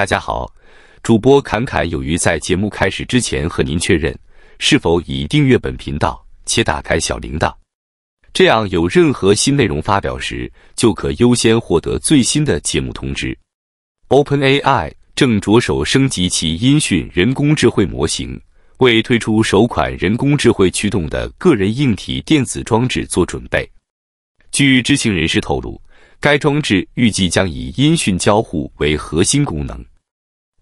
大家好，主播侃侃有余在节目开始之前和您确认，是否已订阅本频道且打开小铃铛？这样有任何新内容发表时，就可优先获得最新的节目通知。OpenAI 正着手升级其音讯人工智慧模型，为推出首款人工智慧驱动的个人硬体电子装置做准备。据知情人士透露，该装置预计将以音讯交互为核心功能。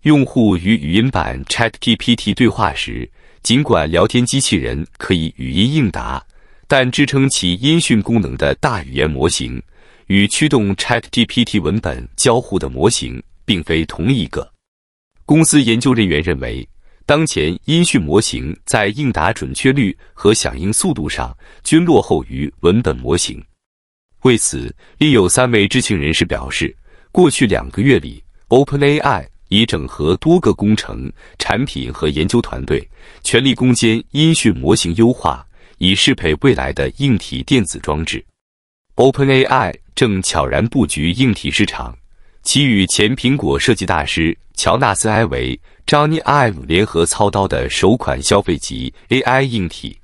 用户与语音版 Chat GPT 对话时，尽管聊天机器人可以语音应答，但支撑其音讯功能的大语言模型与驱动 Chat GPT 文本交互的模型并非同一个。公司研究人员认为，当前音讯模型在应答准确率和响应速度上均落后于文本模型。为此，另有三位知情人士表示，过去两个月里，OpenAI 以整合多个工程、产品和研究团队，全力攻坚音讯模型优化，以适配未来的硬体电子装置。OpenAI 正悄然布局硬体市场，其与前苹果设计大师乔纳斯埃维 j o n n y Ive） 联合操刀的首款消费级 AI 硬体，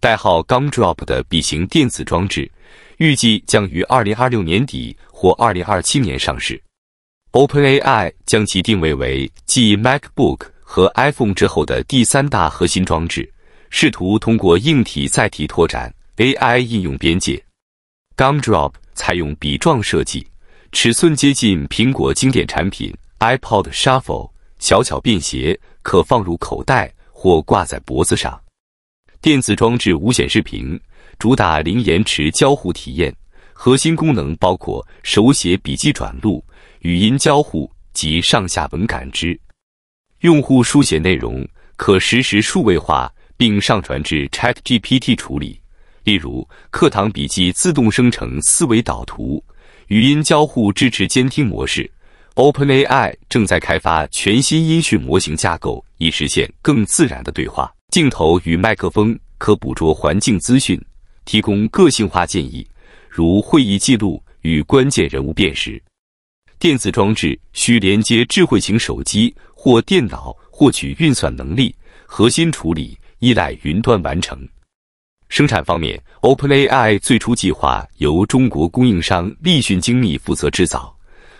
代号 Gumdrop 的笔型电子装置，预计将于2026年底或2027年上市。OpenAI 将其定位为继 MacBook 和 iPhone 之后的第三大核心装置，试图通过硬体载体拓展 AI 应用边界。Gumdrop 采用笔状设计，尺寸接近苹果经典产品 iPod Shuffle，小巧便携，可放入口袋或挂在脖子上。电子装置无显示屏，主打零延迟交互体验。核心功能包括手写笔记转录。语音交互及上下文感知，用户书写内容可实时数位化并上传至 Chat GPT 处理，例如课堂笔记自动生成思维导图。语音交互支持监听模式。OpenAI 正在开发全新音讯模型架构，以实现更自然的对话。镜头与麦克风可捕捉环境资讯，提供个性化建议，如会议记录与关键人物辨识。电子装置需连接智慧型手机或电脑获取运算能力，核心处理依赖云端完成。生产方面，OpenAI 最初计划由中国供应商立讯精密负责制造，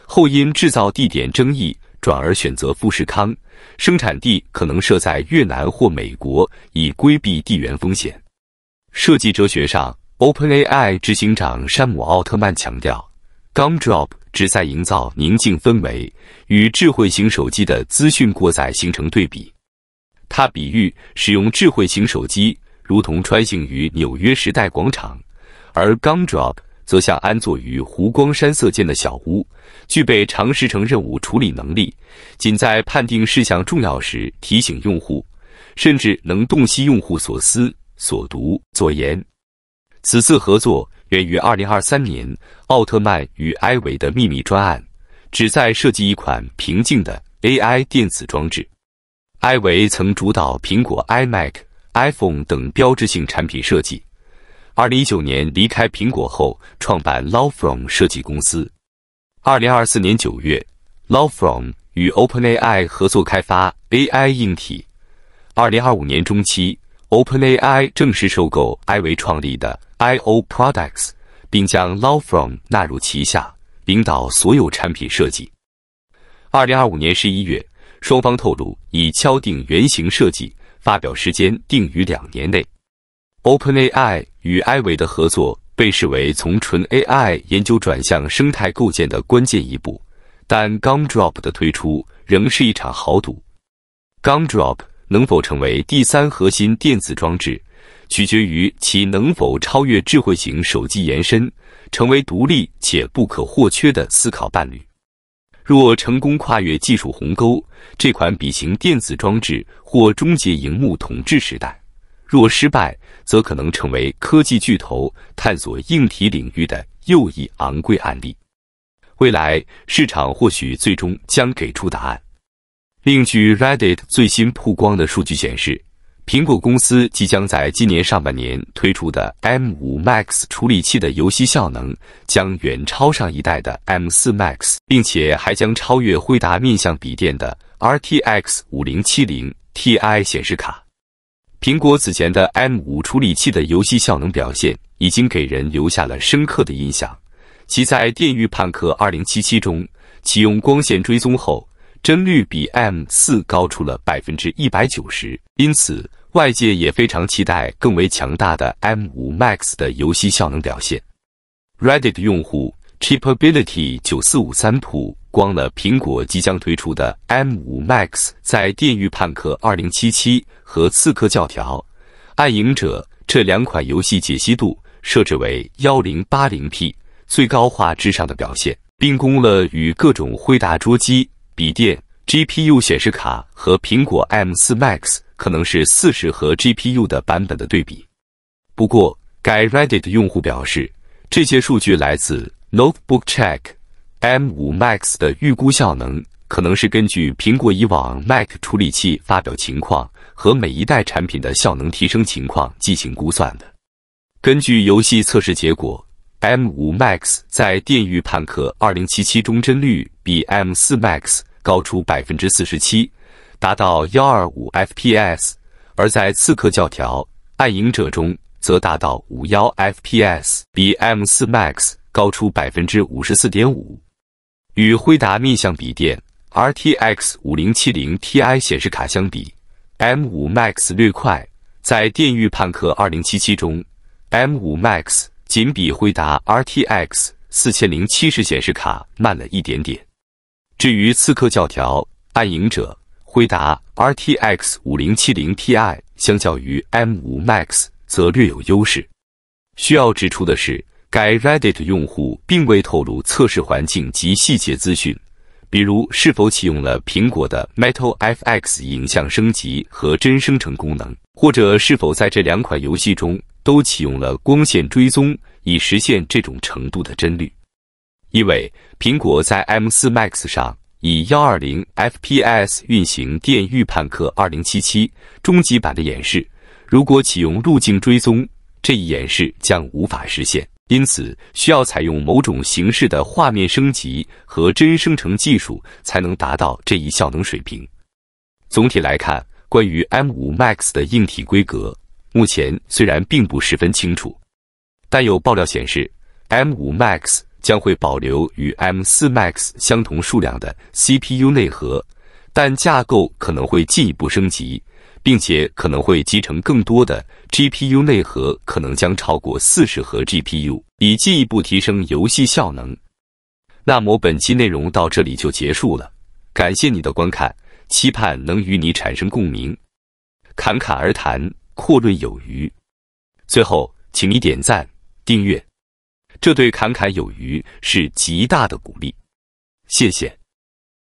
后因制造地点争议，转而选择富士康。生产地可能设在越南或美国，以规避地缘风险。设计哲学上，OpenAI 执行长山姆·奥特曼强调，Gumdrop。旨在营造宁静氛围，与智慧型手机的资讯过载形成对比。他比喻使用智慧型手机如同穿行于纽约时代广场，而 g u m d r o p 则像安坐于湖光山色间的小屋。具备长时程任务处理能力，仅在判定事项重要时提醒用户，甚至能洞悉用户所思所读所言。此次合作。源于二零二三年，奥特曼与埃维的秘密专案，旨在设计一款平静的 AI 电子装置。埃维曾主导苹果 iMac、iPhone 等标志性产品设计。二零一九年离开苹果后，创办 l a w f o m 设计公司。二零二四年九月 l a w f o m 与 OpenAI 合作开发 AI 硬体。二零二五年中期。OpenAI 正式收购艾维创立的 IO Products，并将 l a w f r o m 纳入旗下，领导所有产品设计。二零二五年十一月，双方透露已敲定原型设计，发表时间定于两年内。OpenAI 与艾维的合作被视为从纯 AI 研究转向生态构建的关键一步，但 Gumdrop 的推出仍是一场豪赌。Gumdrop。能否成为第三核心电子装置，取决于其能否超越智慧型手机延伸，成为独立且不可或缺的思考伴侣。若成功跨越技术鸿沟，这款笔型电子装置或终结荧幕统治时代；若失败，则可能成为科技巨头探索硬体领域的又一昂贵案例。未来市场或许最终将给出答案。另据 Reddit 最新曝光的数据显示，苹果公司即将在今年上半年推出的 M5 Max 处理器的游戏效能将远超上一代的 M4 Max，并且还将超越惠达面向笔电的 RTX 5070 Ti 显示卡。苹果此前的 M5 处理器的游戏效能表现已经给人留下了深刻的印象，其在《电狱判客2077》中启用光线追踪后。帧率比 M 四高出了百分之一百九十，因此外界也非常期待更为强大的 M 五 Max 的游戏效能表现。Reddit 用户 Chipability 九四五三普光了苹果即将推出的 M 五 Max 在《电狱判客》二零七七和《刺客教条：暗影者》这两款游戏解析度设置为幺零八零 P 最高画质上的表现，并供了与各种灰达桌机。笔电 GPU 显示卡和苹果 M 四 Max 可能是四十和 GPU 的版本的对比。不过，该 Reddit 用户表示，这些数据来自 Notebook Check，M 五 Max 的预估效能可能是根据苹果以往 Mac 处理器发表情况和每一代产品的效能提升情况进行估算的。根据游戏测试结果，M 五 Max 在电域判客二零七七中帧率比 M 四 Max。高出百分之四十七，达到幺二五 FPS；而在《刺客教条：暗影者》中则达到五幺 FPS，比 M 四 Max 高出百分之五十四点五。与辉达面向比电 RTX 五零七零 Ti 显示卡相比，M 五 Max 略快。在《电域判客二零七七》中，M 五 Max 仅比辉达 RTX 四千零七十显示卡慢了一点点。至于刺客教条、暗影者、回答 RTX 5070 Ti，相较于 M5 Max 则略有优势。需要指出的是，该 Reddit 用户并未透露测试环境及细节资讯，比如是否启用了苹果的 Metal FX 影像升级和真生成功能，或者是否在这两款游戏中都启用了光线追踪，以实现这种程度的帧率。因为苹果在 M 四 Max 上以幺二零 FPS 运行《电预判客二零七七》终极版的演示，如果启用路径追踪，这一演示将无法实现。因此，需要采用某种形式的画面升级和真生成技术，才能达到这一效能水平。总体来看，关于 M 五 Max 的硬体规格，目前虽然并不十分清楚，但有爆料显示，M 五 Max。将会保留与 M4 Max 相同数量的 CPU 内核，但架构可能会进一步升级，并且可能会集成更多的 GPU 内核，可能将超过四十核 GPU，以进一步提升游戏效能。那么本期内容到这里就结束了，感谢你的观看，期盼能与你产生共鸣。侃侃而谈，阔论有余。最后，请你点赞、订阅。这对侃侃有余是极大的鼓励，谢谢。